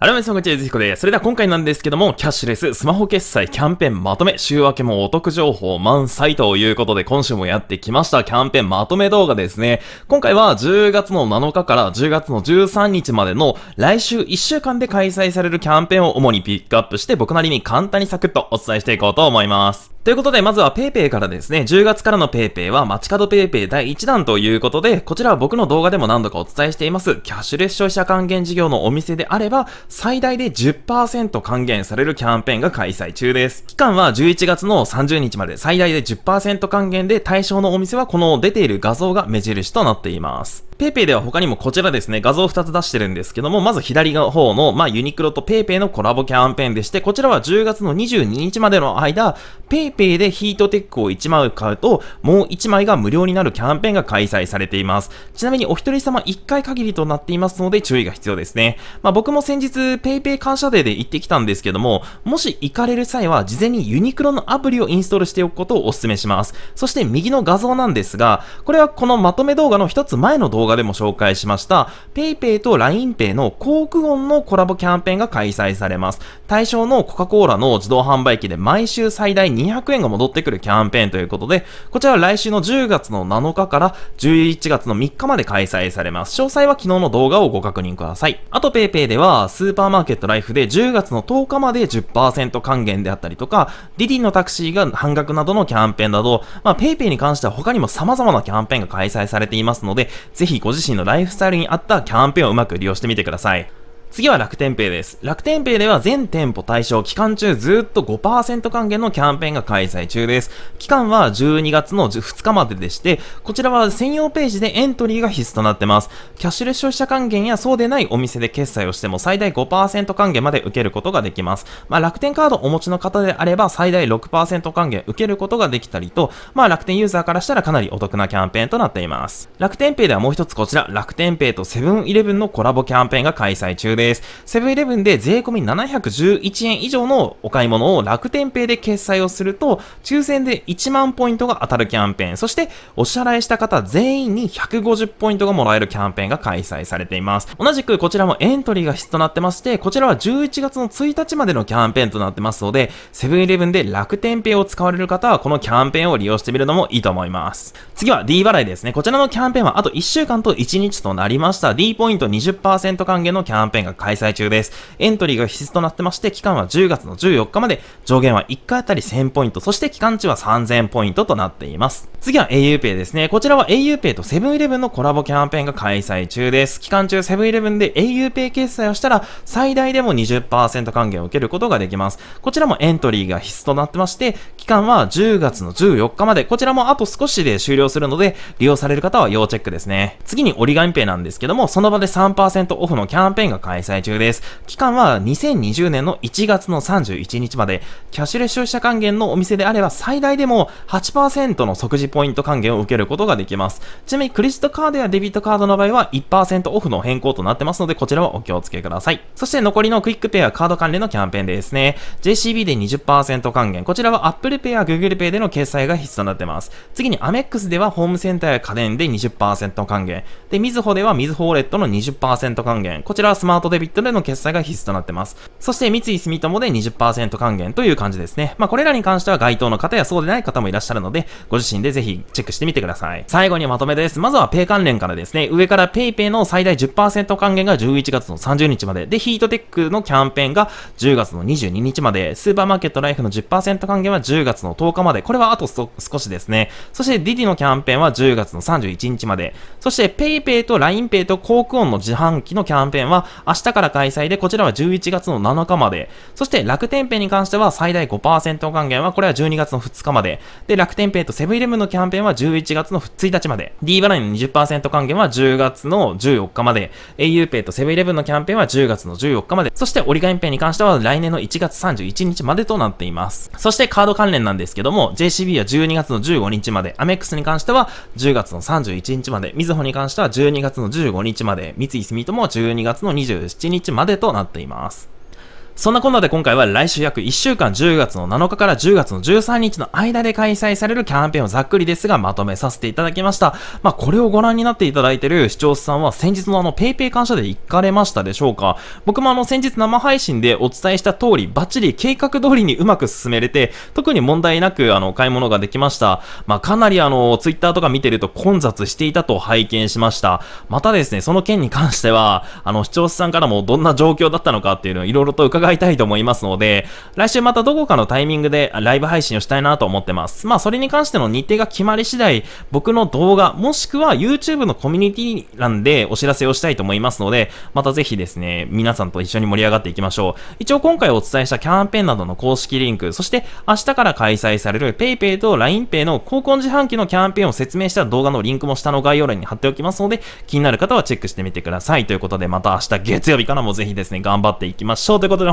あらめさんこんにちは、ゆずひこです。それでは今回なんですけども、キャッシュレス、スマホ決済、キャンペーンまとめ、週明けもお得情報満載ということで、今週もやってきました、キャンペーンまとめ動画ですね。今回は10月の7日から10月の13日までの来週1週間で開催されるキャンペーンを主にピックアップして、僕なりに簡単にサクッとお伝えしていこうと思います。ということで、まずは PayPay からですね、10月からの PayPay は街角 PayPay 第1弾ということで、こちらは僕の動画でも何度かお伝えしています、キャッシュレス消費者還元事業のお店であれば、最大で10%還元されるキャンペーンが開催中です。期間は11月の30日まで、最大で10%還元で対象のお店はこの出ている画像が目印となっています。ペイペイでは他にもこちらですね、画像2つ出してるんですけども、まず左の方の、まあ、ユニクロとペイペイのコラボキャンペーンでして、こちらは10月の22日までの間、ペイペイでヒートテックを1枚買うと、もう1枚が無料になるキャンペーンが開催されています。ちなみにお一人様1回限りとなっていますので、注意が必要ですね。まあ、僕も先日、ペイペイ感謝デーで行ってきたんですけども、もし行かれる際は、事前にユニクロのアプリをインストールしておくことをお勧めします。そして右の画像なんですが、これはこのまとめ動画の1つ前の動画画でも紹介しました PayPay と LINEPay のクオンのコラボキャンペーンが開催されます。対象のコカ・コーラの自動販売機で毎週最大200円が戻ってくるキャンペーンということで、こちらは来週の10月の7日から11月の3日まで開催されます。詳細は昨日の動画をご確認ください。あと PayPay では、スーパーマーケットライフで10月の10日まで10%還元であったりとか、ディディのタクシーが半額などのキャンペーンなど、まあ PayPay に関しては他にも様々なキャンペーンが開催されていますので、ぜひひご自身のライフスタイルに合ったキャンペーンをうまく利用してみてください。次は楽天ペイです。楽天ペイでは全店舗対象期間中ずっと5%還元のキャンペーンが開催中です。期間は12月の2日まででして、こちらは専用ページでエントリーが必須となってます。キャッシュレス消費者還元やそうでないお店で決済をしても最大5%還元まで受けることができます。まあ、楽天カードをお持ちの方であれば最大6%還元受けることができたりと、まあ、楽天ユーザーからしたらかなりお得なキャンペーンとなっています。楽天ペイではもう一つこちら、楽天ペイとセブンイレブンのコラボキャンペーンが開催中です。です。セブンイレブンで税込み711円以上のお買い物を楽天ペイで決済をすると、抽選で1万ポイントが当たるキャンペーン、そしてお支払いした方全員に150ポイントがもらえるキャンペーンが開催されています。同じくこちらもエントリーが必須となってまして、こちらは11月の1日までのキャンペーンとなってますので、セブンイレブンで楽天ペイを使われる方は、このキャンペーンを利用してみるのもいいと思います。次は D 払いですね。こちらのキャンペーンはあと1週間と1日となりました。D ポイント20%還元のキャンペーンが開催中です。エントリーが必須となってまして、期間は10月の14日まで、上限は1回あたり1000ポイント、そして期間値は3000ポイントとなっています。次は auPay ですね。こちらは auPay とセブンイレブンのコラボキャンペーンが開催中です。期間中セブンイレブンで auPay 決済をしたら、最大でも20%還元を受けることができます。こちらもエントリーが必須となってまして、期間は10月の14日まで、こちらもあと少しで終了するので、利用される方は要チェックですね。次に折り紙ペイなんですけども、その場で3%オフのキャンペーンが開開催中です。期間は2020年の1月の31日まで、キャッシュレス消費者還元のお店であれば最大でも8%の即時ポイント還元を受けることができます。ちなみにクレジットカードやデビットカードの場合は1%オフの変更となってますので、こちらはお気をつけください。そして残りのクイックペアカード関連のキャンペーンですね。JCB で20%還元。こちらは Apple Pay や Google Pay での決済が必要になってます。次に Amex ではホームセンターや家電で20%還元。で、みずほではみずほウォレットの20%還元。こちらはスマートトデビットでの決済が必須となってます。そして三井住友で20%還元という感じですね。まあ、これらに関しては該当の方やそうでない方もいらっしゃるので、ご自身でぜひチェックしてみてください。最後にまとめです。まずは p a 関連からですね、上から PayPay の最大10%還元が11月の30日まで、で、ヒートテックのキャンペーンが10月の22日まで、スーパーマーケットライフの10%還元は10月の10日まで、これはあと少しですね。そしてディディのキャンペーンは10月の31日まで、そして PayPay と LINEPay とコークオの自販機のキャンペーンは明日から開催で、こちらは11月の7日まで。そして楽天ペイに関しては最大5%還元は、これは12月の2日まで。で、楽天ペイとセブンイレブンのキャンペーンは11月の1日まで。D 払いの20%還元は10月の14日まで。a u ペイとセブンイレブンのキャンペーンは10月の14日まで。そして折り紙ペイに関しては来年の1月31日までとなっています。そしてカード関連なんですけども、JCB は12月の15日まで、アメックスに関しては10月の31日まで、みずほに関しては12月の15日まで、三井住友は12月の23 7日までとなっています。そんなこんなで今回は来週約1週間10月の7日から10月の13日の間で開催されるキャンペーンをざっくりですがまとめさせていただきました。まあ、これをご覧になっていただいている視聴者さんは先日のあの PayPay 感謝で行かれましたでしょうか僕もあの先日生配信でお伝えした通りバッチリ計画通りにうまく進めれて特に問題なくあの買い物ができました。まあ、かなりあの Twitter とか見てると混雑していたと拝見しました。またですね、その件に関してはあの視聴者さんからもどんな状況だったのかっていうのをいろいろと伺伺いたいと思いますので、来週またどこかのタイミングでライブ配信をしたいなと思ってます。まあ、それに関しての日程が決まり次第、僕の動画、もしくは YouTube のコミュニティ欄でお知らせをしたいと思いますので、またぜひですね、皆さんと一緒に盛り上がっていきましょう。一応今回お伝えしたキャンペーンなどの公式リンク、そして明日から開催される PayPay と LINEPay の高校自販機のキャンペーンを説明した動画のリンクも下の概要欄に貼っておきますので、気になる方はチェックしてみてください。ということで、また明日月曜日からもぜひですね、頑張っていきましょう。ということで、